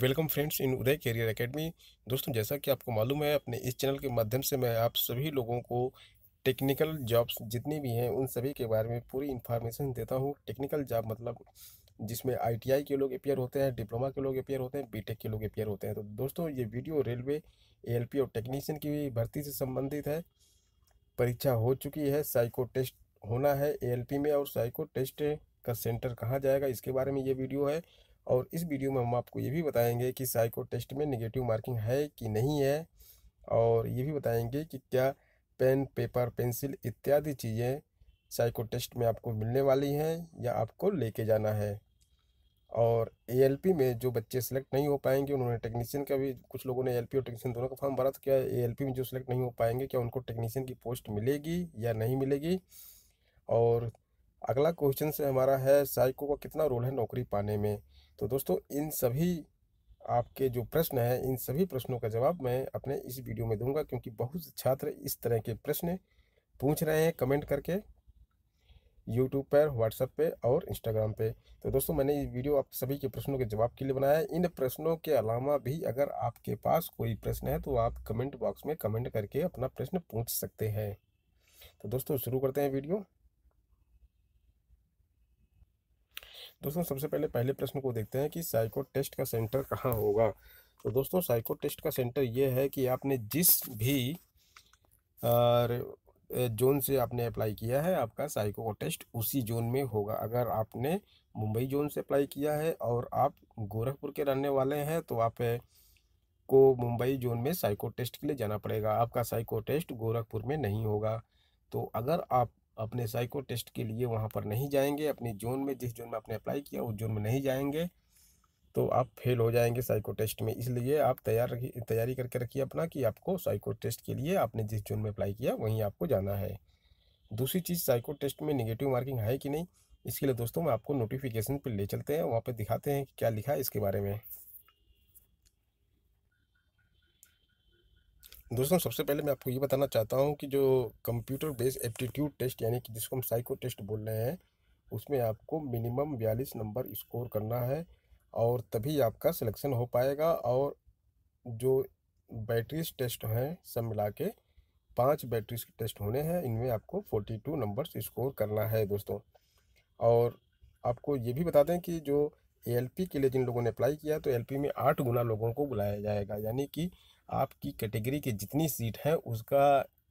welcome friends in Uday career academy दोस्तों जैसा कि आपको मालूम है अपने इस चैनल के माध्यम से मैं आप सभी लोगों को टेक्निकल जॉब्स जितनी भी हैं उन सभी के बारे में पूरी इन्फॉर्मेशन देता हूँ टेक्निकल जॉब मतलब जिसमें आईटीआई के लोग अपेयर होते हैं डिप्लोमा के लोग अपेयर होते हैं बीटेक के लोग अपेयर होते हैं तो दोस्तों ये वीडियो रेलवे एएलपी और टेक्नीशियन की भर्ती से संबंधित है परीक्षा हो चुकी है साइको टेस्ट होना है एएलपी में और साइको टेस्ट का सेंटर कहाँ जाएगा इसके बारे में ये वीडियो है और इस वीडियो में हम आपको ये भी बताएंगे कि साइको टेस्ट में नेगेटिव मार्किंग है कि नहीं है और ये भी बताएंगे कि क्या पेन पेपर पेंसिल इत्यादि चीज़ें साइको टेस्ट में आपको मिलने वाली हैं या आपको लेके जाना है और ए में जो बच्चे सेलेक्ट नहीं हो पाएंगे उन्होंने टेक्नीशियन का भी कुछ लोगों ने ए और टेक्नीशियन दोनों का फॉर्म भरा तो क्या ए में जो सेलेक्ट नहीं हो पाएंगे क्या उनको टेक्नीशियन की पोस्ट मिलेगी या नहीं मिलेगी और अगला क्वेश्चन से हमारा है साइको का कितना रोल है नौकरी पाने में तो दोस्तों इन सभी आपके जो प्रश्न हैं इन सभी प्रश्नों का जवाब मैं अपने इस वीडियो में दूंगा क्योंकि बहुत छात्र इस तरह के प्रश्न पूछ रहे हैं कमेंट करके यूट्यूब पर व्हाट्सएप पे और इंस्टाग्राम पे तो दोस्तों मैंने ये वीडियो आप सभी के प्रश्नों के जवाब के लिए बनाया है इन प्रश्नों के अलावा भी अगर आपके पास कोई प्रश्न है तो आप कमेंट बॉक्स में कमेंट करके अपना प्रश्न पूछ सकते हैं तो दोस्तों शुरू करते हैं वीडियो दोस्तों सबसे पहले पहले प्रश्न को देखते हैं कि साइको टेस्ट का सेंटर कहाँ होगा तो दोस्तों साइको टेस्ट का सेंटर ये है कि आपने जिस भी जोन से आपने अप्लाई किया है आपका साइको टेस्ट उसी जोन में होगा अगर आपने मुंबई जोन से अप्लाई किया है और आप गोरखपुर के रहने वाले हैं तो आप को मुंबई जोन में साइको टेस्ट के लिए जाना पड़ेगा आपका साइको टेस्ट गोरखपुर में नहीं होगा तो अगर आप अपने साइको टेस्ट के लिए वहाँ पर नहीं जाएंगे अपने जोन में जिस जोन में आपने अप्लाई किया उस जोन में नहीं जाएंगे तो आप फेल हो जाएंगे साइको टेस्ट में इसलिए आप तैयार रखिए तैयारी करके रखिए अपना कि आपको साइको टेस्ट के लिए आपने जिस जोन में अप्लाई किया वहीं आपको जाना है दूसरी चीज़ साइको टेस्ट में निगेटिव मार्किंग है कि नहीं इसके लिए दोस्तों मैं आपको नोटिफिकेशन पर ले चलते हैं वहाँ पर दिखाते हैं कि क्या लिखा है इसके बारे में दोस्तों सबसे पहले मैं आपको ये बताना चाहता हूँ कि जो कंप्यूटर बेस्ड एप्टीट्यूड टेस्ट यानी कि जिसको हम साइको टेस्ट बोल रहे हैं उसमें आपको मिनिमम बयालीस नंबर स्कोर करना है और तभी आपका सिलेक्शन हो पाएगा और जो बैटरीज टेस्ट हैं सब मिला के पाँच बैटरीज टेस्ट होने हैं इनमें आपको फोर्टी टू नंबर्स स्कोर करना है दोस्तों और आपको ये भी बता दें कि जो एलपी के लिए जिन लोगों ने अप्लाई किया तो एलपी में आठ गुना लोगों को बुलाया जाएगा यानी कि आपकी कैटेगरी के जितनी सीट है उसका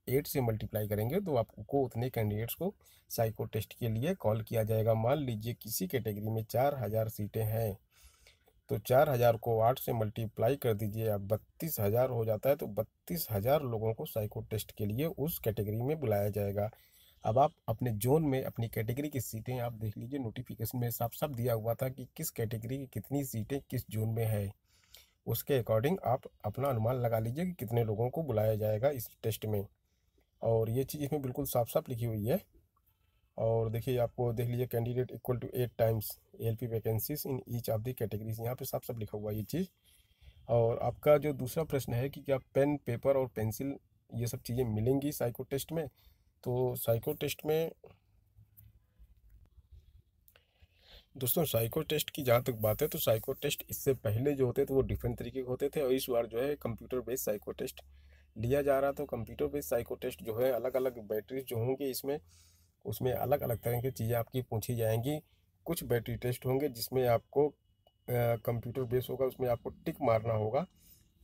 एट से मल्टीप्लाई करेंगे तो आपको उतने कैंडिडेट्स को साइको टेस्ट के लिए कॉल किया जाएगा मान लीजिए किसी कैटेगरी में चार हज़ार सीटें हैं तो चार हज़ार को आठ से मल्टीप्लाई कर दीजिए आप बत्तीस हज़ार हो जाता है तो बत्तीस हज़ार लोगों को साइको टेस्ट के लिए उस कैटेगरी में बुलाया जाएगा अब आप अपने जोन में अपनी कैटेगरी की सीटें आप देख लीजिए नोटिफिकेशन में साफ साफ दिया हुआ था कि किस कैटेगरी की कितनी सीटें किस जोन में है उसके अकॉर्डिंग आप अपना अनुमान लगा लीजिए कि कितने लोगों को बुलाया जाएगा इस टेस्ट में और ये चीज़ इसमें बिल्कुल साफ साफ लिखी हुई है और देखिए आपको देख लीजिए candidate equal to eight times L P vacancies in each of the categories यहाँ पे साफ साफ लिखा हुआ है ये चीज़ और आपका जो दूसरा प्रश्न है कि क्या पेन पेपर और पेंसिल ये सब चीज़ें मिलेंगी साइको टेस्ट में तो साइको टेस्ट में दोस्तों साइको टेस्ट की जहाँ तक बात है तो साइको टेस्ट इससे पहले जो होते थे वो डिफरेंट तरीके के होते थे और इस बार जो है कंप्यूटर बेस्ड साइको टेस्ट लिया जा रहा था कंप्यूटर बेस्ड साइको टेस्ट जो है अलग अलग बैटरीज जो होंगी इसमें उसमें अलग अलग तरह की चीज़ें आपकी पूछी जाएंगी कुछ बैटरी टेस्ट होंगे जिसमें आपको कंप्यूटर बेस होगा उसमें आपको टिक मारना होगा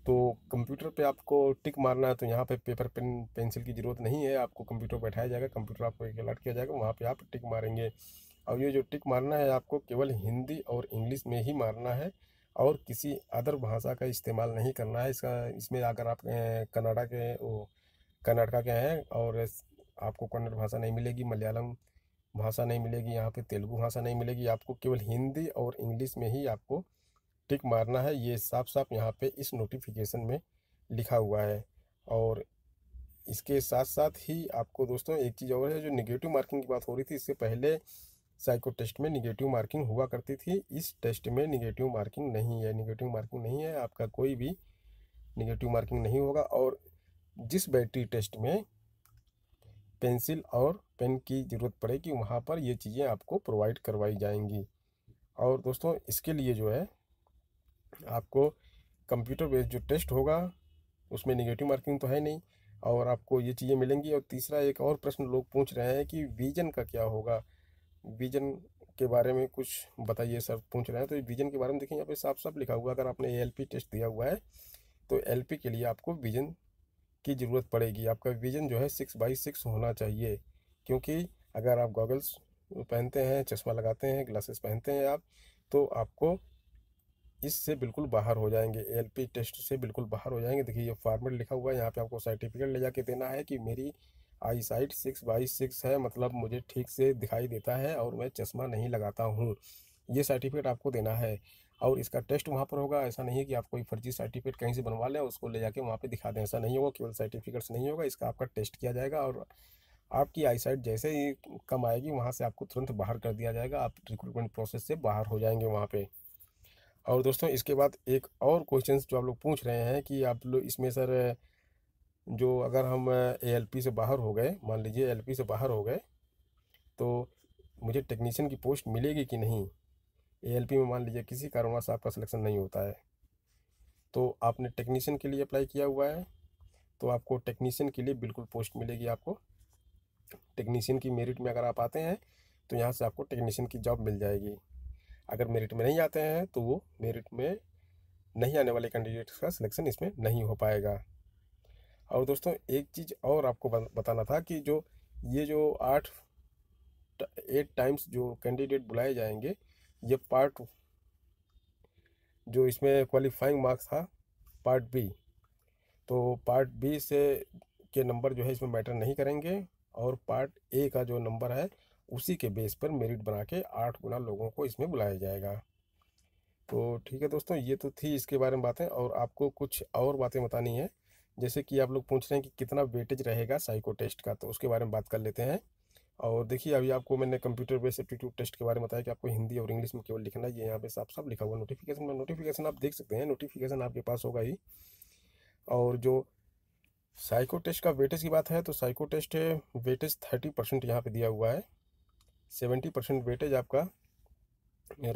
तो कंप्यूटर पे आपको टिक मारना है तो यहाँ पे पेपर पेन पेंसिल की ज़रूरत नहीं है आपको कंप्यूटर बैठाया जाएगा कंप्यूटर आपको एक अलर्ट किया जाएगा वहाँ पे आप टिक मारेंगे और ये जो टिक मारना है आपको केवल हिंदी और इंग्लिश में ही मारना है और किसी अदर भाषा का इस्तेमाल नहीं करना है इसका इसमें अगर आप कनाडा के वो कर्नाटका के हैं और आपको कन्नड़ भाषा नहीं मिलेगी मलयालम भाषा नहीं मिलेगी यहाँ पे तेलुगु भाषा नहीं मिलेगी आपको केवल हिंदी और इंग्लिश में ही आपको टिक मारना है ये साफ साफ यहाँ पे इस नोटिफिकेशन में लिखा हुआ है और इसके साथ साथ ही आपको दोस्तों एक चीज़ और है जो निगेटिव मार्किंग की बात हो रही थी इससे पहले साइको टेस्ट में निगेटिव मार्किंग हुआ करती थी इस टेस्ट में निगेटिव मार्किंग नहीं है निगेटिव मार्किंग नहीं है आपका कोई भी निगेटिव मार्किंग नहीं होगा और जिस बैटरी टेस्ट में पेंसिल और पेन की ज़रूरत पड़ेगी वहाँ पर ये चीज़ें आपको प्रोवाइड करवाई जाएंगी और दोस्तों इसके लिए जो है आपको कंप्यूटर बेस्ड जो टेस्ट होगा उसमें निगेटिव मार्किंग तो है नहीं और आपको ये चीज़ें मिलेंगी और तीसरा एक और प्रश्न लोग पूछ रहे हैं कि विजन का क्या होगा विजन के बारे में कुछ बताइए सर पूछ रहे हैं तो विजन के बारे में देखिए यहाँ पे साफ साफ लिखा हुआ अगर आपने एल टेस्ट दिया हुआ है तो एल के लिए आपको विजन की ज़रूरत पड़ेगी आपका विजन जो है सिक्स बाई सिक्स होना चाहिए क्योंकि अगर आप गॉगल्स पहनते हैं चश्मा लगाते हैं ग्लासेस पहनते हैं आप तो आपको इससे बिल्कुल बाहर हो जाएंगे एल टेस्ट से बिल्कुल बाहर हो जाएंगे देखिए ये फॉर्मेट लिखा हुआ है यहाँ पर आपको सर्टिफिकेट ले जा देना है कि मेरी eyesight six by six है मतलब मुझे ठीक से दिखाई देता है और मैं चश्मा नहीं लगाता हूँ ये सर्टिफिकेट आपको देना है और इसका टेस्ट वहाँ पर होगा ऐसा नहीं है कि आप कोई फर्जी सर्टिफिकेट कहीं से बनवा लें उसको ले जाके वहाँ पे दिखा दें ऐसा नहीं होगा केवल सर्टिफिकेट्स नहीं होगा इसका आपका टेस्ट किया जाएगा और आपकी आईसाइट जैसे ही कम आएगी वहाँ से आपको तुरंत बाहर कर दिया जाएगा आप रिक्रूटमेंट प्रोसेस से बाहर हो जाएंगे वहाँ पर और दोस्तों इसके बाद एक और क्वेश्चन जो आप लोग पूछ रहे हैं कि आप लोग इसमें सर जो अगर हम एएलपी से बाहर हो गए मान लीजिए एलपी से बाहर हो गए तो मुझे टेक्नीशियन की पोस्ट मिलेगी कि नहीं एएलपी में मान लीजिए किसी से आपका सिलेक्शन नहीं होता है तो आपने टेक्नीशियन के लिए अप्लाई किया हुआ है तो आपको टेक्नीशियन के लिए बिल्कुल पोस्ट मिलेगी आपको टेक्नीशियन की मेरिट में अगर आप आते हैं तो यहाँ से आपको टेक्नीशियन की जॉब मिल जाएगी अगर मेरिट में नहीं आते हैं तो वो मेरिट में नहीं आने वाले कैंडिडेट्स का सिलेक्शन इसमें नहीं हो पाएगा और दोस्तों एक चीज़ और आपको बताना था कि जो ये जो आठ एट टाइम्स जो कैंडिडेट बुलाए जाएंगे ये पार्ट जो इसमें क्वालिफाइंग मार्क्स था पार्ट बी तो पार्ट बी से के नंबर जो है इसमें मैटर नहीं करेंगे और पार्ट ए का जो नंबर है उसी के बेस पर मेरिट बना के आठ गुना लोगों को इसमें बुलाया जाएगा तो ठीक है दोस्तों ये तो थी इसके बारे में बातें और आपको कुछ और बातें बतानी है जैसे कि आप लोग पूछ रहे हैं कि कितना वेटेज रहेगा साइको टेस्ट का तो उसके बारे में बात कर लेते हैं और देखिए अभी आपको मैंने कंप्यूटर बेस्ड एप्टीट्यूड टेस्ट के बारे में बताया कि आपको हिंदी और इंग्लिश में केवल लिखना ये यहाँ पे साफ साफ लिखा हुआ नोटिफिकेशन में नोटिफिकेशन आप देख सकते हैं नोटिफिकेशन आपके पास होगा ही और जो साइको टेस्ट का वेटेज की बात है तो psycho test weightage thirty percent यहाँ पर दिया हुआ है सेवेंटी परसेंट वेटेज आपका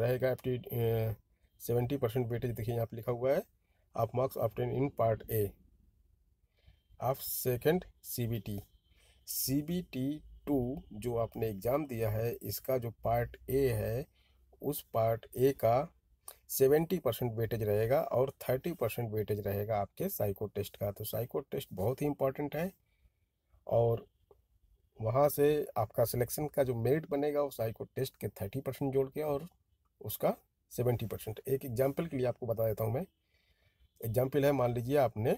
रहेगा एप्टी सेवेंटी परसेंट वेटेज देखिए यहाँ पर लिखा हुआ है आप marks obtain in part A of second CBT CBT two जो आपने एग्ज़ाम दिया है इसका जो पार्ट ए है उस पार्ट ए का सेवेंटी परसेंट वेटेज रहेगा और थर्टी परसेंट वेटेज रहेगा आपके साइको टेस्ट का तो साइको टेस्ट बहुत ही इम्पॉर्टेंट है और वहाँ से आपका सिलेक्शन का जो मेरिट बनेगा वो साइको टेस्ट के थर्टी परसेंट जोड़ के और उसका सेवेंटी परसेंट एक एग्जाम्पल के लिए आपको बता देता हूँ मैं एग्जाम्पल है मान लीजिए आपने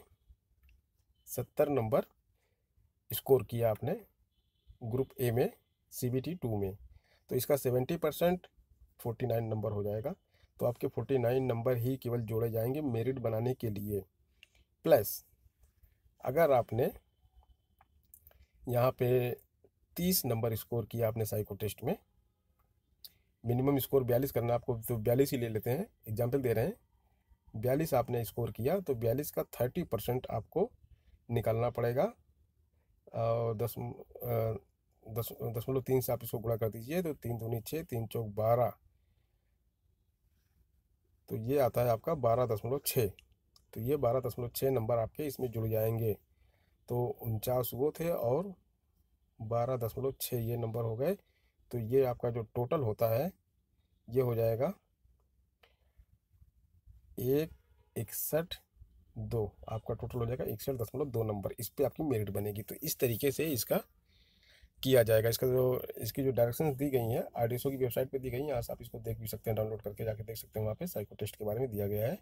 सत्तर नंबर स्कोर किया आपने ग्रुप ए में सी बी टी टू में तो इसका सेवेंटी परसेंट फोर्टी नाइन नंबर हो जाएगा तो आपके फोर्टी नाइन नंबर ही केवल जोड़े जाएंगे मेरिट बनाने के लिए प्लस अगर आपने यहाँ पे तीस नंबर स्कोर किया आपने साइको टेस्ट में मिनिमम स्कोर बयालीस करना आपको तो बयालीस ही ले लेते हैं एग्जाम्पल दे रहे हैं बयालीस आपने स्कोर किया तो बयालीस का थर्टी परसेंट आपको निकालना पड़ेगा और दस दस दशमलव तीन से आप इसको गुणा कर दीजिए तो तीन दूनी छः तीन चौक बारह तो ये आता है आपका बारह दशमलव छः तो ये बारह दशमलव छः नंबर आपके इसमें जुड़ जाएंगे तो उनचास वो थे और बारह दशमलव छः ये नंबर हो गए तो ये आपका जो टोटल होता है ये हो जाएगा एक इकसठ दो आपका टोटल हो जाएगा इकसठ दशमलव दो नंबर इस पर आपकी मेरिट बनेगी तो इस तरीके से इसका किया जाएगा इसका जो इसकी जो डायरेक्शन दी गई हैं आर की वेबसाइट पर दी गई हैं आप इसको देख भी सकते हैं डाउनलोड करके जाके देख सकते हैं वहाँ पे साइको टेस्ट के बारे में दिया गया है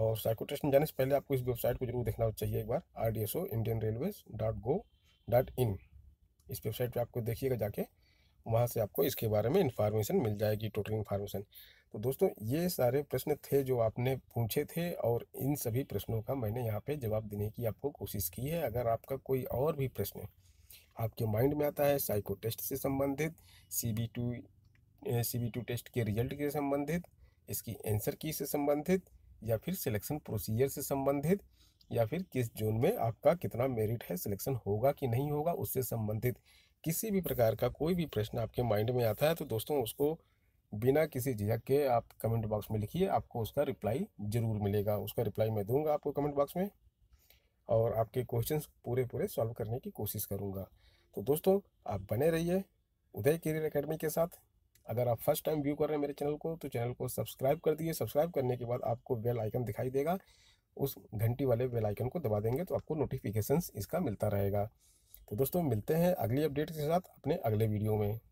और साइको टेस्ट में जाने से पहले आपको इस वेबसाइट को जरूर देखना चाहिए एक बार R D S O Indian railways dot gov dot in इस वेबसाइट पर आपको देखिएगा जाके वहाँ से आपको इसके बारे में इन्फॉर्मेशन मिल जाएगी टोटल इन्फॉर्मेशन तो दोस्तों ये सारे प्रश्न थे जो आपने पूछे थे और इन सभी प्रश्नों का मैंने यहाँ पे जवाब देने की आपको कोशिश की है अगर आपका कोई और भी प्रश्न आपके माइंड में आता है साइको टेस्ट से संबंधित C B two C B two test के रिजल्ट के संबंधित इसकी आंसर की से संबंधित या फिर सिलेक्शन प्रोसीजर से संबंधित या फिर किस जोन में आपका कितना मेरिट है सिलेक्शन होगा कि नहीं होगा उससे संबंधित किसी भी प्रकार का कोई भी प्रश्न आपके माइंड में आता है तो दोस्तों उसको बिना किसी झिझक के आप कमेंट बॉक्स में लिखिए आपको उसका रिप्लाई ज़रूर मिलेगा उसका रिप्लाई मैं दूंगा आपको कमेंट बॉक्स में और आपके क्वेश्चंस पूरे पूरे सॉल्व करने की कोशिश करूंगा तो दोस्तों आप बने रहिए उदय करियर अकेडमी के साथ अगर आप फर्स्ट टाइम व्यू कर रहे हैं मेरे चैनल को तो चैनल को सब्सक्राइब कर दीजिए सब्सक्राइब करने के बाद आपको बेल आइकन दिखाई देगा उस घंटी वाले बेल आइकन को दबा देंगे तो आपको नोटिफिकेशन इसका मिलता रहेगा तो दोस्तों मिलते हैं अगली अपडेट के साथ अपने अगले वीडियो में